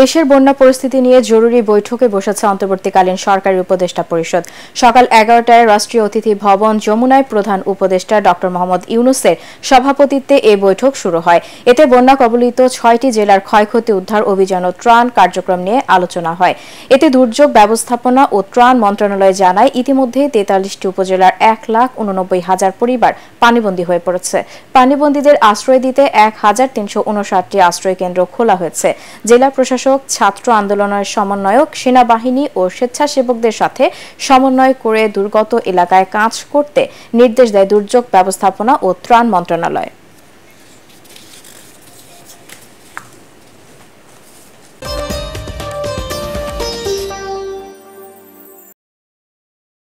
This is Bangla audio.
দেশের বন্যা পরিস্থিতি নিয়ে জরুরি বৈঠকে বসেছে অন্তর্বর্তীকালীন সরকারি উপদেষ্টা পরিষদ সকাল এগারোটায় রাষ্ট্রীয় অতিথি ভবন যমুনায় প্রধান উপদেষ্টা ডক্টর মোহাম্মদ ইউনুসের সভাপতিত্বে এ বৈঠক শুরু হয় এতে বন্যা কবলিত ছয়টি জেলার ক্ষয়ক্ষতি উদ্ধার অভিযান ও ত্রাণ কার্যক্রম নিয়ে আলোচনা হয় এতে দুর্যোগ ব্যবস্থাপনা ও ত্রাণ মন্ত্রণালয় জানায় ইতিমধ্যে তেতাল্লিশটি উপজেলার এক লাখ উননব্বই হাজার পরিবার পানিবন্দী হয়ে পড়েছে পানিবন্দীদের আশ্রয় দিতে এক হাজার তিনশো উনষাটটি আশ্রয় কেন্দ্র খোলা হয়েছে জেলা প্রশাসন প্রশাসক ছাত্র আন্দোলনের সমন্বয়ক সেনাবাহিনী ও স্বেচ্ছাসেবকদের সাথে সমন্বয় করে দুর্গত এলাকায় কাজ করতে নির্দেশ দেয় দুর্যোগ ব্যবস্থাপনা ও ত্রাণ মন্ত্রণালয়